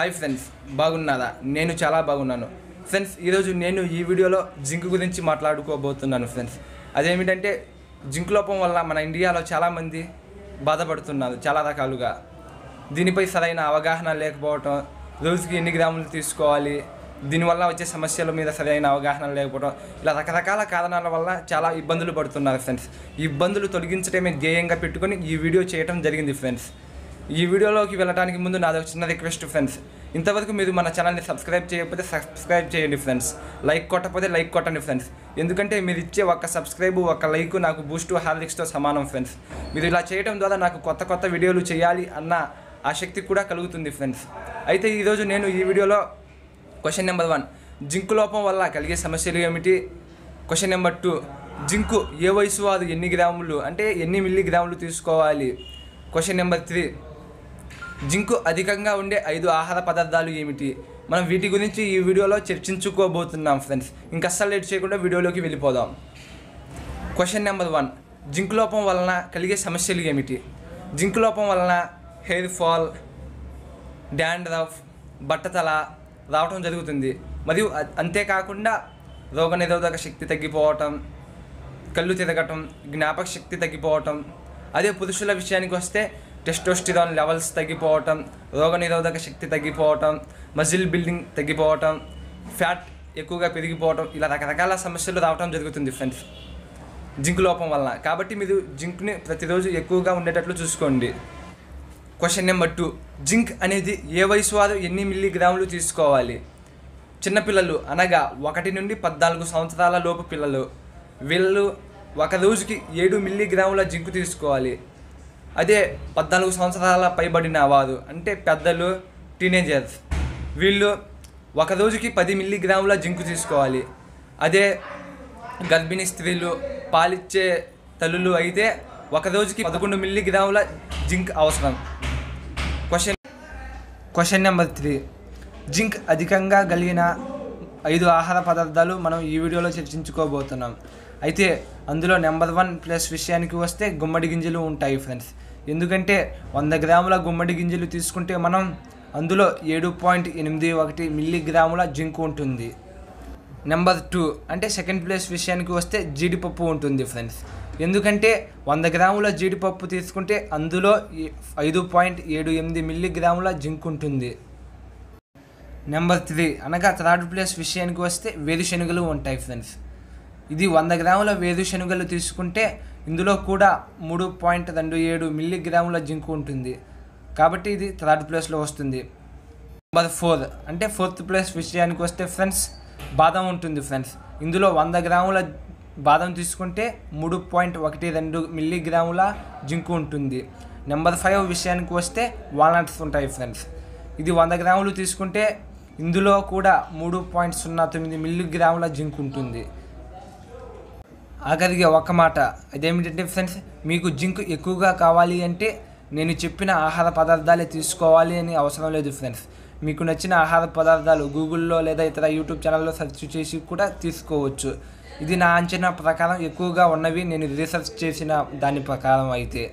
hi friends బాగున్నారా నేను చాలా బాగున్నాను ఫ్రెండ్స్ ఈరోజు నేను ఈ వీడియోలో జింక్ గురించి మాట్లాడుకోబోతున్నాను ఫ్రెండ్స్ అదేమిటంటే జింక్ లోపం వల్ల మన ఇండియాలో చాలామంది బాధపడుతున్నారు చాలా రకాలుగా దీనిపై సరైన అవగాహన లేకపోవటం రోజుకి ఎన్ని గ్రాములు తీసుకోవాలి దీనివల్ల వచ్చే సమస్యల మీద సరైన అవగాహన లేకపోవడం ఇలా రకరకాల కారణాల వల్ల చాలా ఇబ్బందులు పడుతున్నారు ఫ్రెండ్స్ ఇబ్బందులు తొలగించడమే ధ్యేయంగా పెట్టుకొని ఈ వీడియో చేయడం జరిగింది ఫ్రెండ్స్ ఈ వీడియోలోకి వెళ్ళడానికి ముందు నాది ఒక చిన్న రిక్వెస్ట్ ఫ్రెండ్స్ ఇంతవరకు మీరు మన ఛానల్ని సబ్స్క్రైబ్ చేయకపోతే సబ్స్క్రైబ్ చేయండి ఫ్రెండ్స్ లైక్ కొట్టకపోతే లైక్ కొట్టండి ఫ్రెండ్స్ ఎందుకంటే మీరు ఇచ్చే ఒక సబ్స్క్రైబ్ ఒక లైక్ నాకు బూస్ట్ హార్లిక్స్తో సమానం ఫ్రెండ్స్ మీరు ఇలా చేయడం ద్వారా నాకు కొత్త కొత్త వీడియోలు చేయాలి అన్న ఆసక్తి కూడా కలుగుతుంది ఫ్రెండ్స్ అయితే ఈరోజు నేను ఈ వీడియోలో క్వశ్చన్ నెంబర్ వన్ జింకు లోపం వల్ల కలిగే సమస్యలు ఏమిటి క్వశ్చన్ నెంబర్ టూ జింకు ఏ వయసు వారు ఎన్ని గ్రాములు అంటే ఎన్ని మిల్లీ గ్రాములు తీసుకోవాలి క్వశ్చన్ నెంబర్ త్రీ జింకు అధికంగా ఉండే ఐదు ఆహార పదార్థాలు ఏమిటి మనం వీటి గురించి ఈ వీడియోలో చర్చించుకోబోతున్నాం ఫ్రెండ్స్ ఇంకా అస్సలు లేట్ చేయకుండా వీడియోలోకి వెళ్ళిపోదాం క్వశ్చన్ నెంబర్ వన్ జింక్ లోపం వలన కలిగే సమస్యలు ఏమిటి జింక్ లోపం వలన హెయిర్ ఫాల్ డాండ్రఫ్ బట్టతల రావటం జరుగుతుంది మరియు అంతేకాకుండా రోగనిరోధక శక్తి తగ్గిపోవటం కళ్ళు తిరగటం జ్ఞాపక శక్తి తగ్గిపోవటం అదే పురుషుల విషయానికి వస్తే టెస్టోస్టిరాన్ లెవెల్స్ తగ్గిపోవటం రోగనిరోధక శక్తి తగ్గిపోవటం మజిల్ బిల్డింగ్ తగ్గిపోవటం ఫ్యాట్ ఎక్కువగా పెరిగిపోవటం ఇలా రకరకాల సమస్యలు రావటం జరుగుతుంది ఫ్రెండ్స్ జింక్ లోపం వలన కాబట్టి మీరు జింక్ని ప్రతిరోజు ఎక్కువగా ఉండేటట్లు చూసుకోండి క్వశ్చన్ నెంబర్ టూ జింక్ అనేది ఏ వయసు వారు ఎన్ని మిల్లీగ్రాములు తీసుకోవాలి చిన్నపిల్లలు అనగా ఒకటి నుండి పద్నాలుగు సంవత్సరాల లోపు పిల్లలు వీళ్ళు ఒక రోజుకి ఏడు మిల్లీగ్రాముల జింకు తీసుకోవాలి అదే పద్నాలుగు సంవత్సరాల పైబడిన వారు అంటే పెద్దలు టీనేజర్స్ వీళ్ళు ఒక రోజుకి పది మిల్లీగ్రాముల జింకు తీసుకోవాలి అదే గర్భిణీ స్త్రీలు పాలిచ్చే తల్లులు అయితే ఒక రోజుకి పదకొండు మిల్లీగ్రాముల జింక్ అవసరం question question number three zinc అధికంగా కలిగిన ఐదు ఆహార పదార్థాలు మనం ఈ వీడియోలో చర్చించుకోబోతున్నాం అయితే అందులో నెంబర్ వన్ ప్లస్ విషయానికి వస్తే గుమ్మడి గింజలు ఉంటాయి ఫ్రెండ్స్ ఎందుకంటే వంద గ్రాముల గుమ్మడి గింజలు తీసుకుంటే మనం అందులో ఏడు పాయింట్ ఎనిమిది ఒకటి మిల్లీగ్రాముల జింక్ ఉంటుంది నెంబర్ టూ అంటే సెకండ్ ప్లేస్ విషయానికి వస్తే జీడిపప్పు ఉంటుంది ఫ్రెండ్స్ ఎందుకంటే వంద గ్రాముల జీడిపప్పు తీసుకుంటే అందులో ఐదు పాయింట్ ఏడు ఎనిమిది మిల్లీగ్రాముల జింక్ ఉంటుంది నెంబర్ త్రీ అనగా థర్డ్ ప్లేస్ విషయానికి వస్తే వేరుశనగలు ఉంటాయి ఫ్రెండ్స్ ఇది వంద గ్రాముల వేరుశనగలు తీసుకుంటే ఇందులో కూడా మూడు పాయింట్ రెండు ఏడు మిల్లీగ్రాముల జింకు ఉంటుంది కాబట్టి ఇది థర్డ్ ప్లేస్లో వస్తుంది నెంబర్ ఫోర్ అంటే ఫోర్త్ ప్లేస్ విషయానికి వస్తే ఫ్రెండ్స్ బాదం ఉంటుంది ఫ్రెండ్స్ ఇందులో వంద గ్రాముల బాదం తీసుకుంటే మూడు పాయింట్ ఒకటి రెండు మిల్లీగ్రాముల జింకు ఉంటుంది నెంబర్ ఫైవ్ విషయానికి వస్తే వాల్నట్స్ ఉంటాయి ఫ్రెండ్స్ ఇది వంద గ్రాములు తీసుకుంటే ఇందులో కూడా మూడు పాయింట్ సున్నా తొమ్మిది మిల్లీగ్రాముల జింక్ ఉంటుంది ఆఖరికి ఒక మాట అదేమిటంటే ఫ్రెండ్స్ మీకు జింక్ ఎక్కువగా కావాలి అంటే నేను చెప్పిన ఆహార పదార్థాలే తీసుకోవాలి అని అవసరం లేదు ఫ్రెండ్స్ మీకు నచ్చిన ఆహార పదార్థాలు గూగుల్లో లేదా ఇతర యూట్యూబ్ ఛానల్లో సెర్చ్ చేసి కూడా తీసుకోవచ్చు ఇది నా అంచనా ప్రకారం ఎక్కువగా ఉన్నవి నేను రీసెర్చ్ చేసిన దాని ప్రకారం అయితే